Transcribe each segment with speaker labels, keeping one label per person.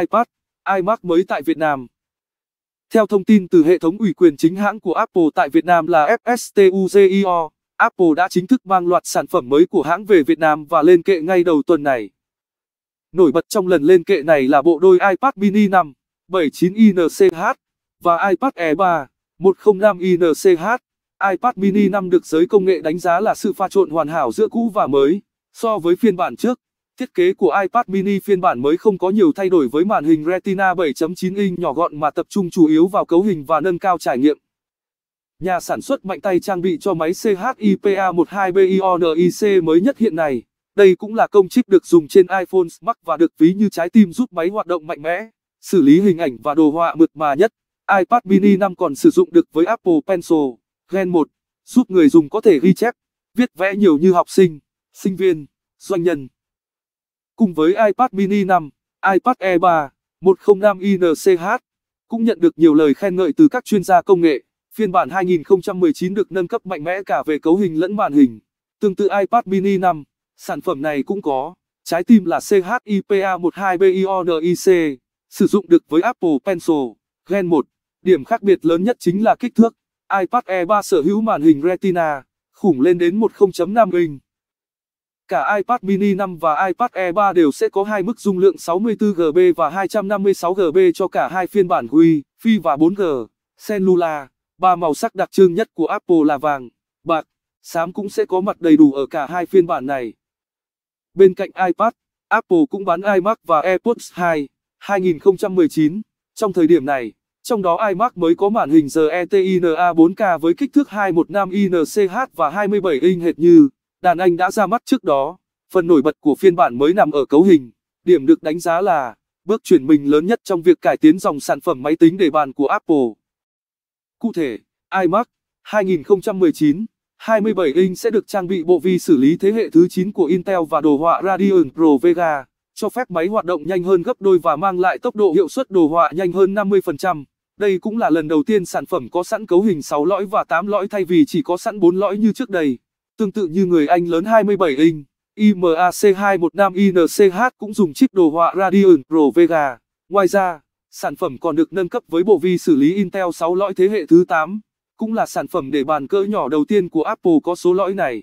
Speaker 1: iPad, iMac mới tại Việt Nam. Theo thông tin từ hệ thống ủy quyền chính hãng của Apple tại Việt Nam là FSTUZIO, Apple đã chính thức mang loạt sản phẩm mới của hãng về Việt Nam và lên kệ ngay đầu tuần này. Nổi bật trong lần lên kệ này là bộ đôi iPad mini 5, 79 INCH và iPad Air 3, 105 INCH. iPad mini 5 được giới công nghệ đánh giá là sự pha trộn hoàn hảo giữa cũ và mới so với phiên bản trước. Thiết kế của iPad mini phiên bản mới không có nhiều thay đổi với màn hình Retina 7.9 inch nhỏ gọn mà tập trung chủ yếu vào cấu hình và nâng cao trải nghiệm. Nhà sản xuất mạnh tay trang bị cho máy CHIPA12BIONIC mới nhất hiện nay. Đây cũng là công chip được dùng trên iPhone Max và được ví như trái tim giúp máy hoạt động mạnh mẽ, xử lý hình ảnh và đồ họa mượt mà nhất. iPad mini 5 còn sử dụng được với Apple Pencil Gen 1, giúp người dùng có thể ghi chép, viết vẽ nhiều như học sinh, sinh viên, doanh nhân. Cùng với iPad mini 5, iPad Air 3, 105 INCH, cũng nhận được nhiều lời khen ngợi từ các chuyên gia công nghệ. Phiên bản 2019 được nâng cấp mạnh mẽ cả về cấu hình lẫn màn hình. Tương tự iPad mini 5, sản phẩm này cũng có trái tim là CHIPA12BIONIC, sử dụng được với Apple Pencil, Gen 1. Điểm khác biệt lớn nhất chính là kích thước. iPad e Air 3 sở hữu màn hình Retina, khủng lên đến 10 5 inch Cả iPad mini 5 và iPad e Air 3 đều sẽ có hai mức dung lượng 64GB và 256GB cho cả hai phiên bản Wi, Fi và 4G, Cellular. Ba màu sắc đặc trưng nhất của Apple là vàng, bạc, xám cũng sẽ có mặt đầy đủ ở cả hai phiên bản này. Bên cạnh iPad, Apple cũng bán iMac và AirPods 2 2019. Trong thời điểm này, trong đó iMac mới có màn hình retina 4K với kích thước 215 inch và 27 inch hệt như đàn anh đã ra mắt trước đó. Phần nổi bật của phiên bản mới nằm ở cấu hình, điểm được đánh giá là bước chuyển mình lớn nhất trong việc cải tiến dòng sản phẩm máy tính để bàn của Apple. Cụ thể, iMac 2019 27 inch sẽ được trang bị bộ vi xử lý thế hệ thứ 9 của Intel và đồ họa Radeon Pro Vega, cho phép máy hoạt động nhanh hơn gấp đôi và mang lại tốc độ hiệu suất đồ họa nhanh hơn 50%. Đây cũng là lần đầu tiên sản phẩm có sẵn cấu hình 6 lõi và 8 lõi thay vì chỉ có sẵn 4 lõi như trước đây. Tương tự như người Anh lớn 27 inch, IMAC215INCH cũng dùng chip đồ họa Radeon Pro Vega. Ngoài ra, sản phẩm còn được nâng cấp với bộ vi xử lý Intel 6 lõi thế hệ thứ 8, cũng là sản phẩm để bàn cỡ nhỏ đầu tiên của Apple có số lõi này.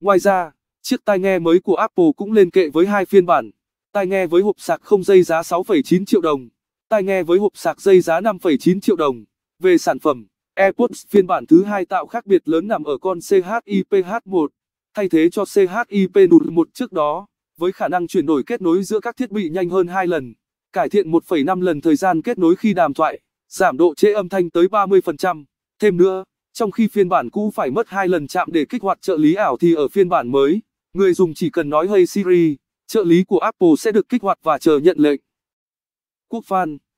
Speaker 1: Ngoài ra, chiếc tai nghe mới của Apple cũng lên kệ với hai phiên bản, tai nghe với hộp sạc không dây giá 6,9 triệu đồng, tai nghe với hộp sạc dây giá 5,9 triệu đồng. Về sản phẩm, AirPods phiên bản thứ hai tạo khác biệt lớn nằm ở con CHIPH1, thay thế cho CHIP1 trước đó, với khả năng chuyển đổi kết nối giữa các thiết bị nhanh hơn 2 lần, cải thiện 1,5 lần thời gian kết nối khi đàm thoại, giảm độ trễ âm thanh tới 30%. Thêm nữa, trong khi phiên bản cũ phải mất 2 lần chạm để kích hoạt trợ lý ảo thì ở phiên bản mới, người dùng chỉ cần nói Hey Siri, trợ lý của Apple sẽ được kích hoạt và chờ nhận lệnh. Quốc Phan